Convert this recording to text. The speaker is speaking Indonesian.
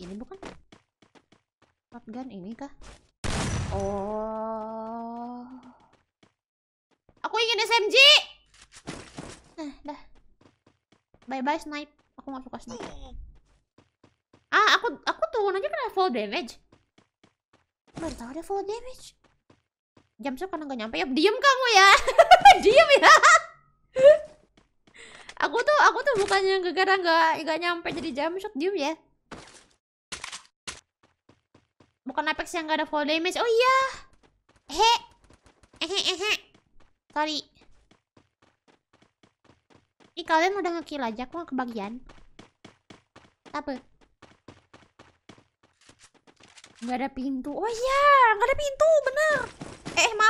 ini bukan shotgun ini kah oh aku ingin SMG nah eh, dah bye bye snipe aku nggak suka snipe ah aku aku tuh nanya kena full damage baru tahu ada full damage jam saya karena nggak nyampe ya diem kamu ya diem ya aku tuh aku tuh bukannya gara-gara nggak nggak nyampe jadi jam shot diem ya Bukan Apex yang gak ada fall damage. Oh iya. He. Ehe ehe. Sorry. Ih kalian udah ngekill aja aku gak kebagian. Apa? Gak ada pintu. Oh iya, gak ada pintu, bener. Eh, maaf.